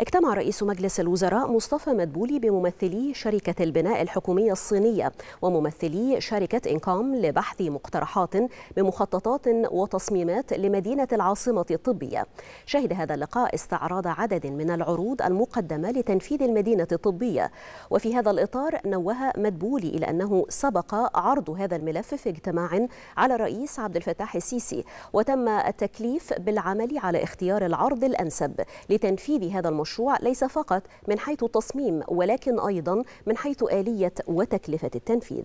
اجتمع رئيس مجلس الوزراء مصطفى مدبولي بممثلي شركة البناء الحكومية الصينية وممثلي شركة إنكام لبحث مقترحات بمخططات وتصميمات لمدينة العاصمة الطبية شهد هذا اللقاء استعراض عدد من العروض المقدمة لتنفيذ المدينة الطبية وفي هذا الإطار نوه مدبولي إلى أنه سبق عرض هذا الملف في اجتماع على الرئيس عبد الفتاح السيسي وتم التكليف بالعمل على اختيار العرض الأنسب لتنفيذ هذا المشروع المشروع ليس فقط من حيث التصميم ولكن أيضا من حيث آلية وتكلفة التنفيذ